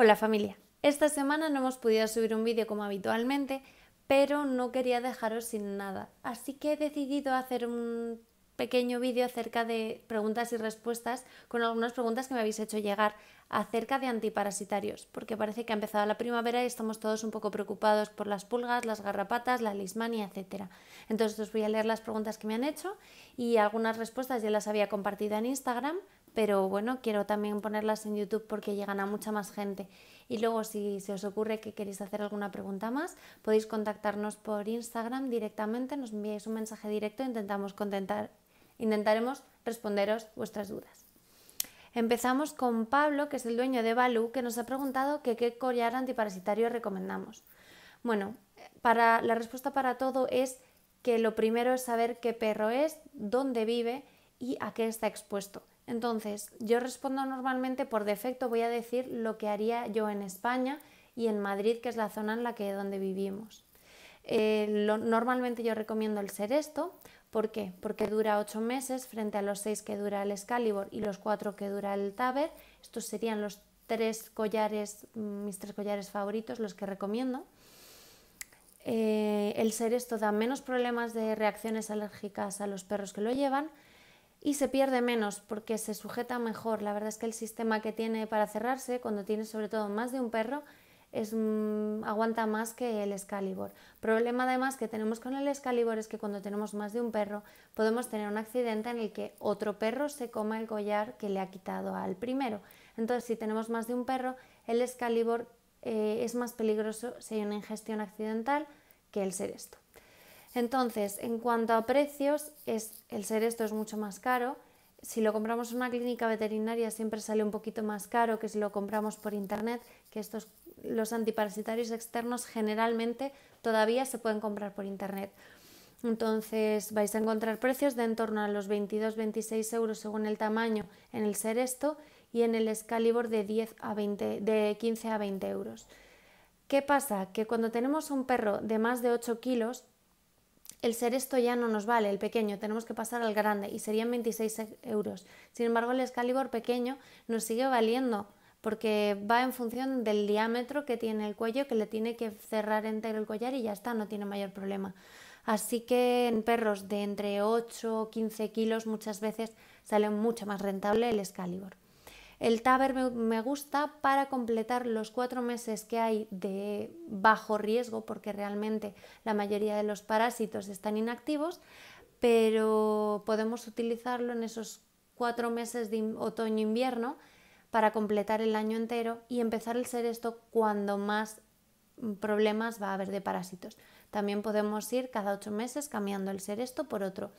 Hola familia, esta semana no hemos podido subir un vídeo como habitualmente, pero no quería dejaros sin nada, así que he decidido hacer un pequeño vídeo acerca de preguntas y respuestas con algunas preguntas que me habéis hecho llegar acerca de antiparasitarios, porque parece que ha empezado la primavera y estamos todos un poco preocupados por las pulgas, las garrapatas, la lismania, etc. Entonces os voy a leer las preguntas que me han hecho y algunas respuestas ya las había compartido en Instagram, pero bueno, quiero también ponerlas en YouTube porque llegan a mucha más gente. Y luego, si se os ocurre que queréis hacer alguna pregunta más, podéis contactarnos por Instagram directamente, nos enviáis un mensaje directo e intentamos intentaremos responderos vuestras dudas. Empezamos con Pablo, que es el dueño de Balu, que nos ha preguntado qué collar antiparasitario recomendamos. Bueno, para, la respuesta para todo es que lo primero es saber qué perro es, dónde vive y a qué está expuesto. Entonces, yo respondo normalmente por defecto, voy a decir lo que haría yo en España y en Madrid, que es la zona en la que donde vivimos. Eh, normalmente yo recomiendo el Seresto, ¿por qué? Porque dura 8 meses frente a los seis que dura el Excalibur y los 4 que dura el Taber. Estos serían los tres collares, mm, mis tres collares favoritos, los que recomiendo. Eh, el Seresto da menos problemas de reacciones alérgicas a los perros que lo llevan y se pierde menos porque se sujeta mejor. La verdad es que el sistema que tiene para cerrarse, cuando tiene sobre todo más de un perro, es, mm, aguanta más que el Excalibur. Problema además que tenemos con el Excalibur es que cuando tenemos más de un perro podemos tener un accidente en el que otro perro se coma el collar que le ha quitado al primero. Entonces si tenemos más de un perro, el Excalibur eh, es más peligroso si hay una ingestión accidental que el esto entonces, en cuanto a precios, es, el ser esto es mucho más caro. Si lo compramos en una clínica veterinaria siempre sale un poquito más caro que si lo compramos por internet, que estos los antiparasitarios externos generalmente todavía se pueden comprar por internet. Entonces vais a encontrar precios de en torno a los 22-26 euros según el tamaño en el Seresto y en el Excalibur de, 10 a 20, de 15 a 20 euros. ¿Qué pasa? Que cuando tenemos un perro de más de 8 kilos, el ser esto ya no nos vale, el pequeño, tenemos que pasar al grande y serían 26 e, euros. Sin embargo, el Excalibur pequeño nos sigue valiendo porque va en función del diámetro que tiene el cuello, que le tiene que cerrar entero el collar y ya está, no tiene mayor problema. Así que en perros de entre 8 o 15 kilos muchas veces sale mucho más rentable el Excalibur. El Taber me, gusta para completar los cuatro meses que hay de bajo riesgo, porque realmente la mayoría de los parásitos están inactivos, pero podemos utilizarlo en esos cuatro meses de otoño-invierno para completar el año entero y empezar el seresto cuando más problemas va a haber de parásitos. También podemos ir cada ocho meses cambiando el seresto por otro.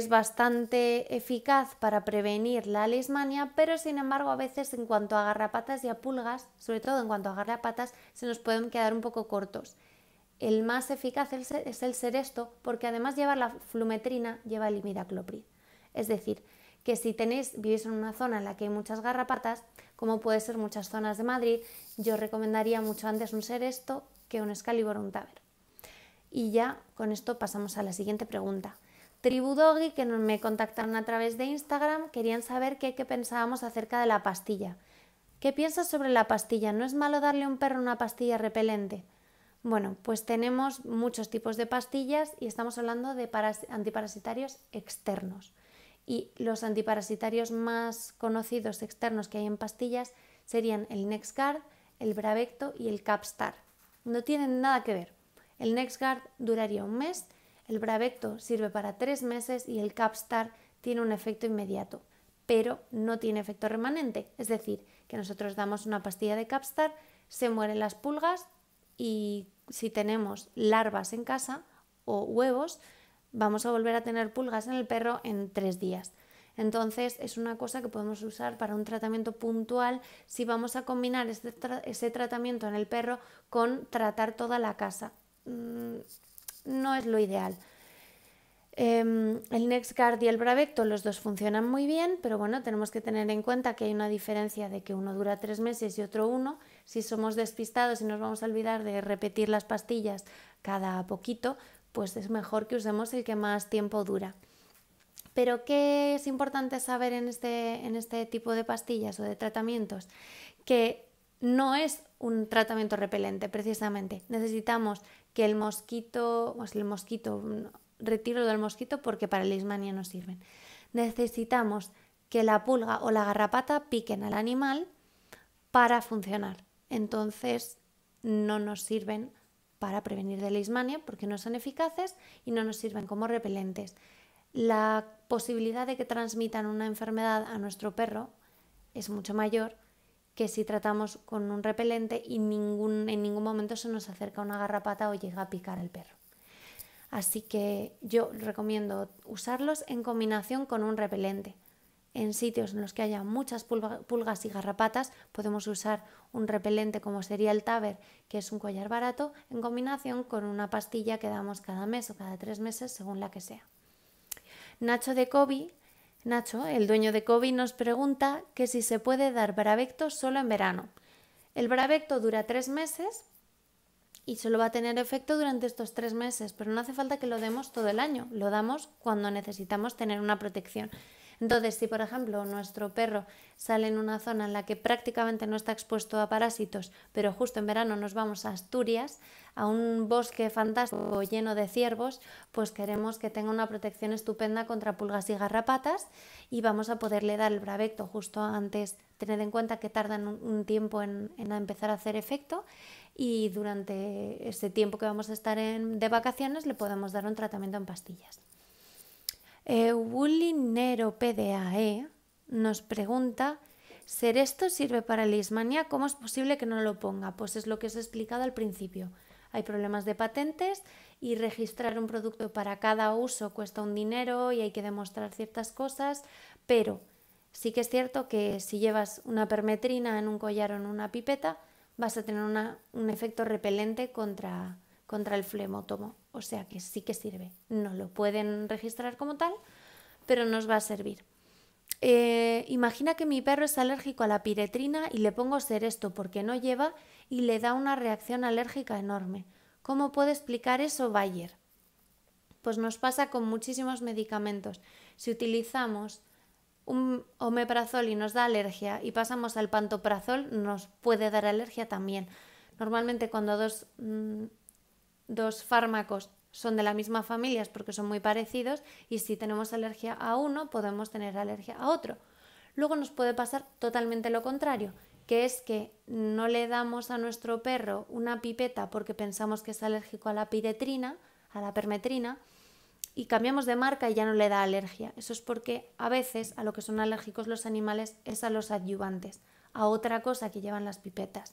Es bastante eficaz para prevenir la lismania, pero sin embargo a veces en cuanto a garrapatas y a pulgas, sobre todo en cuanto a garrapatas, se nos pueden quedar un poco cortos. El más eficaz es el seresto porque además lleva la flumetrina, lleva el imidacloprid. Es decir, que si tenéis, vivís en una zona en la que hay muchas garrapatas, como puede ser muchas zonas de Madrid, yo recomendaría mucho antes un seresto que un escalibor o un Taber. Y ya con esto pasamos a la siguiente pregunta. Tribudogi, que me contactaron a través de Instagram, querían saber qué, pensábamos acerca de la pastilla. ¿Qué piensas sobre la pastilla? ¿No es malo darle a un perro una pastilla repelente? Bueno, pues tenemos muchos tipos de pastillas y estamos hablando de antiparasitarios externos. Y los antiparasitarios más conocidos externos que hay en pastillas serían el Nexgard, el Bravecto y el Capstar. No tienen nada que ver. El Nexgard duraría un mes el Bravecto sirve para tres meses y el Capstar tiene un efecto inmediato, pero no tiene efecto remanente. Es decir, que nosotros damos una pastilla de Capstar, se mueren las pulgas y si tenemos larvas en casa o huevos, vamos a volver a tener pulgas en el perro en tres días. Entonces es una cosa que podemos usar para un tratamiento puntual si vamos a combinar este ese tratamiento en el perro con tratar toda la casa. Mm, no es lo ideal. Em, el Nexgard y el Bravecto, los dos funcionan muy bien, pero bueno, tenemos que tener en cuenta que hay una diferencia de que uno dura tres meses y otro uno. Si somos despistados y nos vamos a olvidar de repetir las pastillas cada poquito, pues es mejor que usemos el que más tiempo dura. Pero ¿qué es importante saber en este, en este tipo de pastillas o de tratamientos? Que no es un tratamiento repelente, precisamente. Necesitamos que el mosquito, o pues, el mosquito, mm, retiro del mosquito porque para la ismania no sirven. Necesitamos que la pulga o la garrapata piquen al animal para funcionar. Entonces no nos sirven para prevenir de ismania porque no son eficaces y no nos sirven como repelentes. La posibilidad de que transmitan una enfermedad a nuestro perro es mucho mayor que si tratamos con un repelente y ningún, en ningún momento se nos acerca una garrapata o llega a picar el perro. Así que yo recomiendo usarlos en combinación con un repelente. En sitios en los que haya muchas pulgas y garrapatas podemos usar un repelente como sería el Taber, que es un collar barato, en combinación con una pastilla que damos cada mes o cada tres meses según la que sea. Nacho de Kobe Nacho, el dueño de COVID, nos pregunta que si se puede dar Bravecto solo en verano. El Bravecto dura tres meses y solo va a tener efecto durante estos tres meses, pero no hace falta que lo demos todo el año, lo damos cuando necesitamos tener una protección. Entonces, si por ejemplo nuestro perro sale en una zona en la que prácticamente no está expuesto a parásitos, pero justo en verano nos vamos a Asturias, a un bosque fantástico lleno de ciervos, pues queremos que tenga una protección estupenda contra pulgas y garrapatas y vamos a poderle dar el bravecto justo antes. Tened en cuenta que tardan un tiempo en, empezar a hacer efecto y durante ese tiempo que vamos a estar de vacaciones le podemos dar un tratamiento en pastillas. Eulinero PDAE nos pregunta, ¿ser esto sirve para Lismania? ¿Cómo es posible que no lo ponga? Pues es lo que os he explicado al principio. Hay problemas de patentes y registrar un producto para cada uso cuesta un dinero y hay que demostrar ciertas cosas, pero sí que es cierto que si llevas una permetrina en un collar o en una pipeta, vas a tener un efecto repelente contra, contra el flemótomo. O sea que sí que sirve. No lo pueden registrar como tal, pero nos va a servir. Eh, imagina que mi perro es alérgico a la piretrina y le pongo esto porque no lleva y le da una reacción alérgica enorme. ¿Cómo puede explicar eso Bayer? Pues nos pasa con muchísimos medicamentos. Si utilizamos un omeprazol y nos da alergia y pasamos al pantoprazol, nos puede dar alergia también. Normalmente cuando dos mm, dos fármacos son de la misma familia porque son muy parecidos y si tenemos alergia a uno podemos tener alergia a otro. Luego nos puede pasar totalmente lo contrario, que es que no le damos a nuestro perro una pipeta porque pensamos que es alérgico a la piretrina, a la permetrina, y cambiamos de marca y ya no le da alergia. Eso es porque a veces a lo que son alérgicos los animales es a los adyuvantes, a otra cosa que llevan las pipetas.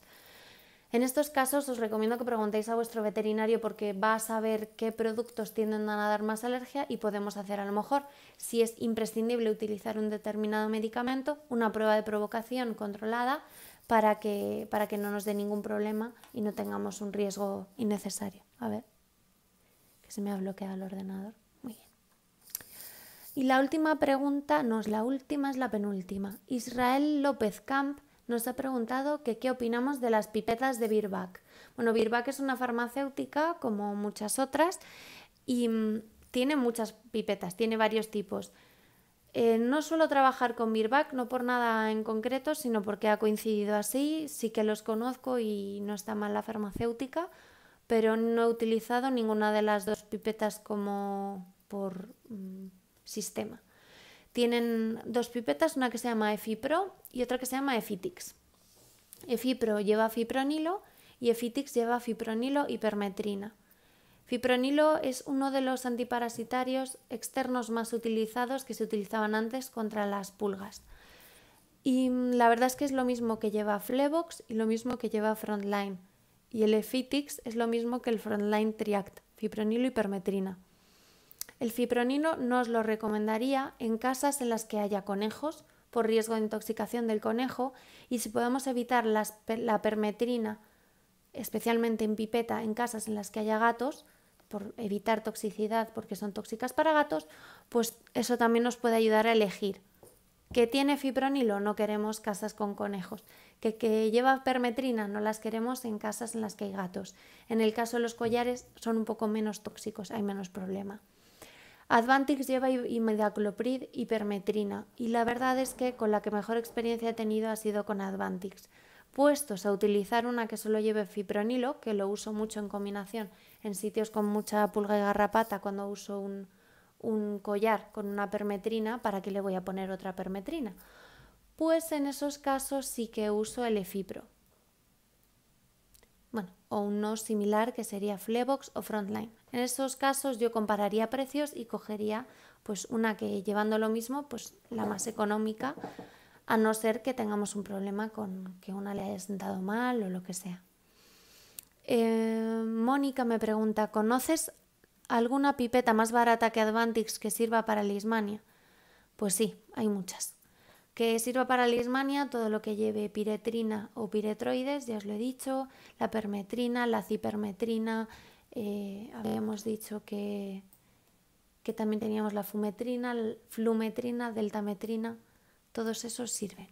En estos casos os recomiendo que preguntéis a vuestro veterinario porque va a saber qué productos tienden a dar más alergia y podemos hacer a lo mejor, si es imprescindible utilizar un determinado medicamento, una prueba de provocación controlada para que, para que no nos dé ningún problema y no tengamos un riesgo innecesario. A ver, que se me ha bloqueado el ordenador. Muy bien. Y la última pregunta, no es la última, es la penúltima. Israel López Camp nos ha preguntado que qué opinamos de las pipetas de Birbac. Bueno, Birbac es una farmacéutica como muchas otras y mm, tiene muchas pipetas, tiene varios tipos. Eh, no suelo trabajar con Birbac, no por nada en concreto, sino porque ha coincidido así. Sí que los conozco y no está mal la farmacéutica, pero no he utilizado ninguna de las dos pipetas como por mm, sistema. Tienen dos pipetas, una que se llama EFIPRO y otra que se llama EFITIX. EFIPRO lleva fipronilo y EFITIX lleva fipronilo y permetrina. Fipronilo es uno de los antiparasitarios externos más utilizados que se utilizaban antes contra las pulgas. Y mm, la verdad es que es lo mismo que lleva Flebox y lo mismo que lleva Frontline. Y el Efitix es lo mismo que el Frontline Triact, fipronilo y permetrina. El fipronilo no lo recomendaría en casas en las que haya conejos por riesgo de intoxicación del conejo y si podemos evitar la permetrina, especialmente en pipeta, en casas en las que haya gatos, por evitar toxicidad porque son tóxicas para gatos, pues eso también nos puede ayudar a elegir. Que tiene fipronilo, no queremos casas con conejos. Que, que lleva permetrina, no las queremos en casas en las que hay gatos. En el caso de los collares son un poco menos tóxicos, hay menos problema. Advantix lleva imidacloprid y permetrina, y la verdad es que con la que mejor experiencia he tenido ha sido con Advantix. Puestos a utilizar una que solo lleve fipronilo, que lo uso mucho en combinación en sitios con mucha pulga y garrapata cuando uso un, collar con una permetrina, ¿para qué le voy a poner otra permetrina? Pues en esos casos sí que uso el efipro. Bueno, o un no similar que sería Flebox o Frontline. En esos casos yo compararía precios y cogería pues una que llevando lo mismo, pues la más económica, a no ser que tengamos un problema con que una le haya sentado mal o lo que sea. Eh, Mónica me pregunta, ¿conoces alguna pipeta más barata que Advantix que sirva para Lismania? Pues sí, hay muchas. Que sirva para Lismania todo lo que lleve piretrina o piretroides, ya os lo he dicho, la permetrina, la cipermetrina, eh, habíamos dicho que, que también teníamos la fumetrina, flumetrina, deltametrina, todos esos sirven.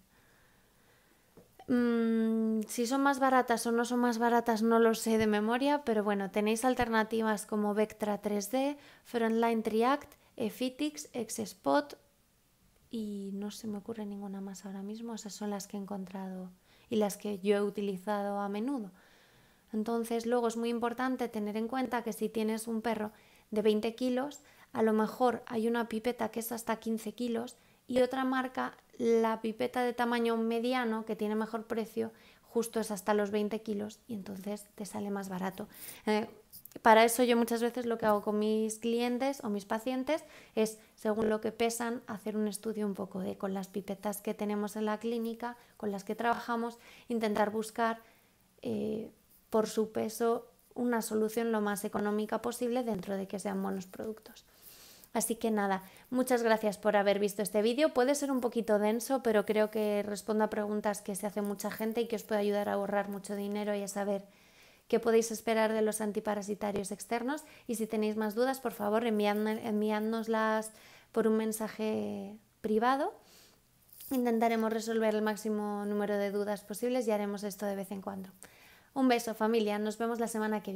Mm, si son más baratas o no son más baratas no lo sé de memoria, pero bueno, tenéis alternativas como Vectra 3D, Frontline Triact, Efitix, Exspot y no se me ocurre ninguna más ahora mismo, esas son las que he encontrado y las que yo he utilizado a menudo. Entonces luego es muy importante tener en cuenta que si tienes un perro de 20 kilos, a lo mejor hay una pipeta que es hasta 15 kilos y otra marca, la pipeta de tamaño mediano que tiene mejor precio, justo es hasta los 20 kilos y entonces te sale más barato. Eh, para eso yo muchas veces lo que hago con mis clientes o mis pacientes es, según lo que pesan, hacer un estudio un poco de con las pipetas que tenemos en la clínica, con las que trabajamos, intentar buscar eh, por su peso una solución lo más económica posible dentro de que sean buenos productos. Así que nada, muchas gracias por haber visto este vídeo. Puede ser un poquito denso, pero creo que responda a preguntas que se hace mucha gente y que os puede ayudar a ahorrar mucho dinero y a saber qué podéis esperar de los antiparasitarios externos. Y si tenéis más dudas, por favor, enviádnoslas por un mensaje privado. Intentaremos resolver el máximo número de dudas posibles y haremos esto de vez en cuando. Un beso familia, nos vemos la semana que viene.